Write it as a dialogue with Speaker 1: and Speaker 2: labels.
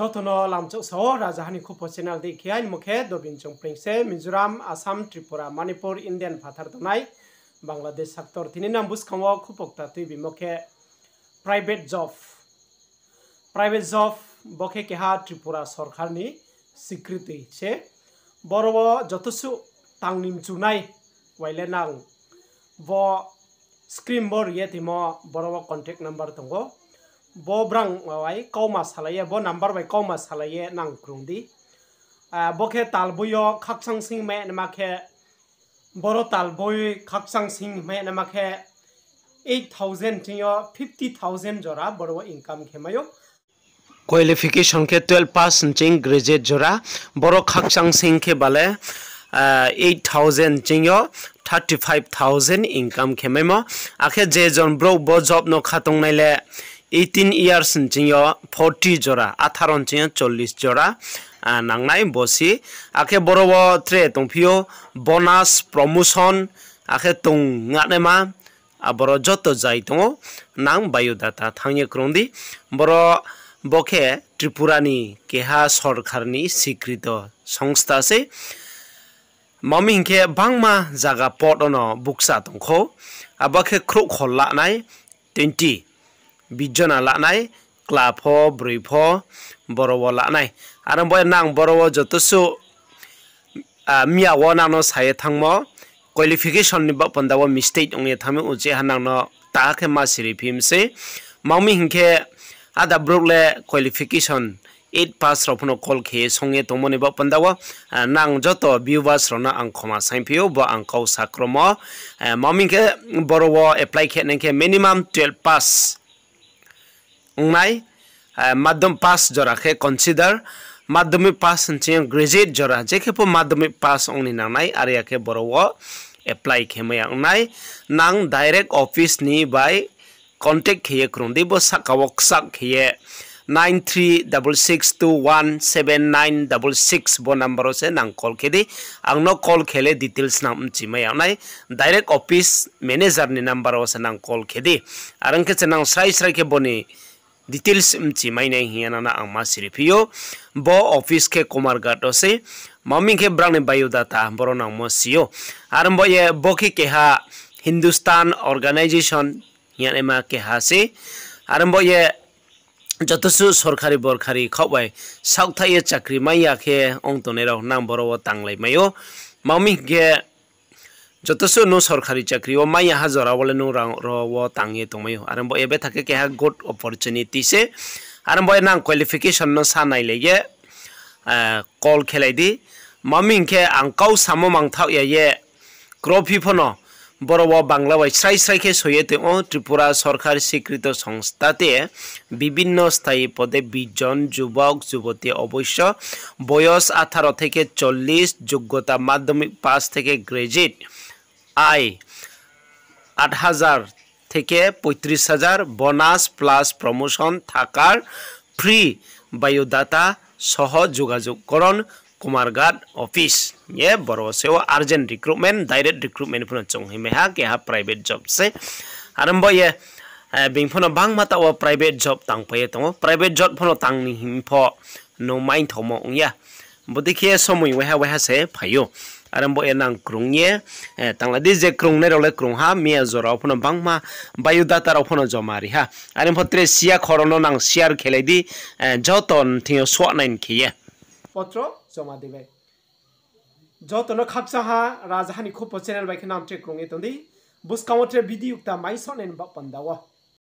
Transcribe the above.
Speaker 1: যতন লামচৌ রাজধানী খুব চ্যানেল দিকেয় মুখে দবিন চৌপ্রিংসে মিজোরাম আসাম ত্রিপুরা মণিপুর ইন্ডিয়ান ফাথার দনাই বাংলাদেশ সাক্তর তিনি নাম বুসখাও খুপক্তা তুই বিমুখে প্রাইভেট জব প্রাইভেট জব বখে কেহা ত্রিপুরা সরকারনি স্বীকৃতি সে বড় যথেষ্ট টাংনিম জুনাই ওয়াইলে নাং ব স্ক্রিম বর ইয়ে থিম বড় কন্টেক্ট নাম্বার দো bo brang wai kauma salaye bo number wai kauma salaye nang krungdi bo ke talbuyo khaksang sing me nama khe boro talboy khaksang sing me nama khe 8000 tiyo 50000 jora boro income khemayo
Speaker 2: qualification কে 12 pass চিং graduate জোড়া বড় খাকসাং সিং কে বালে 8000 চিংয় 35000 income খেমেমো আখে যে জন ব্রো ব জব ন খাতং le এইটিন ইয়ার্স জিও ফর্টি জোড়া আঠারো জিও চল্লিশ জোড়া নাংনাই বসি আখে বড় থ্রে তংফিও বনাস প্রমোশন আখে তুং মা বড় যত যাই দো নাং বায়োডাটা থাঙে ক্রমদি বড় বখে ত্রিপুরানি কেহা সরকারনি স্বীকৃত সংস্থা আছে মামি হিংখে বাংমা জায়গা পট অন বুকসা দংখ আবাখে ক্রুক হল্লা নাই twenty bijona lanai klapho brifho borowo lanai arambo nang borowo jotosu miya wona no sae thangmo qualification ni bapondawa mistake ongye thame uje hanang no taake ma siri phimse maumi hinke ada brokle qualification 8 pass rapuno kol khe songye tomoni bapondawa nang joto viewers rona ang khoma saimphiyo bo ang kau sakromo maumi hinke borowo apply khe nengke minimum 12 pass নাই মাধ্যম pass জরাকে consider Madhyamik pass graduate জরা যে খেপ মাধ্যমিক pass অংনি নাই আর একে বড় apply খেমে নাই নাং ডাইরেক্ট অফিস নি বাই কন্টেক্ট খেয়ে ক্রন্দি বো সাকা ওক খেয়ে nine three double six two one seven nine double six বো নাম্বার সে নাং কল খেদি আংন কল খেলে ডিটেলস নাম চিমাই আনাই ডাইরেক্ট অফিস ম্যানেজার নি নাম্বার সে নাং কল খেদি আর সাই সাই খেবনি details mti mainai hianana ang masiripio bo office ke komargat ose mami ke brang ne biodata boron siyo mosio arambo ye bo ke ha hindustan organization hian ema ke ha se arambo ye যতসু সরকারি বরকারি খবাই সাউথাইয়ে চাকরি মাইয়াকে অংতনেরাও নাম বড় টাংলাই মাইও মামি গে যথেষ্ট নো সৰকাৰি চাকৰি ও মাই ইহা জরা বলে নো রাও টাঙিয়ে তুমি আরম্ভ এবে থাকে কে গুড অপরচুনিটি সে আরম্ভ এ না চা নাই লাইয়ে কল খেলাই দি মামিংখে আঙ্কাও সামো মাংথা ইয়ে ক্রফিফন বড় বাংলা বাই স্রাই স্রাইকে সৈয়ে তো ত্রিপুরা সরকার স্বীকৃত সংস্থাতে বিভিন্ন স্থায়ী পদে বিজন যুৱক যুবতী অৱশ্য বয়স আঠাৰ থেকে চল্লিছ যোগ্যতা মাধ্যমিক পাছ থেকে গ্ৰেজুয়েট আয় আট হাজার থেকে পঁয়ত্রিশ হাজার বোনাস প্লাস প্রমোশন থাকার ফ্রি বায়োডাটা সহ যোগাযোগকরণ কুমারঘাট অফিস ইয়ে বড়সেও urgent recruitment direct recruitment phone চৌহিমেহা কেহা প্রাইভেট জব সে আরম্ভ ইয়ে বিংফোন বাং মাতা ও প্রাইভেট জব তাংপয়ে তো প্রাইভেট জব ফোন তাং হিমফ নো মাইন্ড থমো ইয়া বুদ্ধি খেয়ে সময় ওহা ওহা সে ফাইও aram bo enang krung ye tangla di je krung ne role krung ha mi azor apuna bangma bayu data ra apuna jomari ha aram hotre sia khorono nang siar khele di joton thi so nain ki ye
Speaker 1: patro joma dibe joton khapsa ha rajhani khu pochenal ba ki nam che krung e tondi buskamotre bidi yukta maison en ba pandawa